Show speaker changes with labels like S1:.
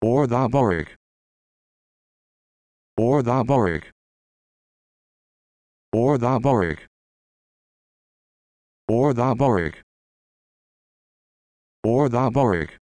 S1: or the Borg or the Borg or the Borg or the Borg or the Borg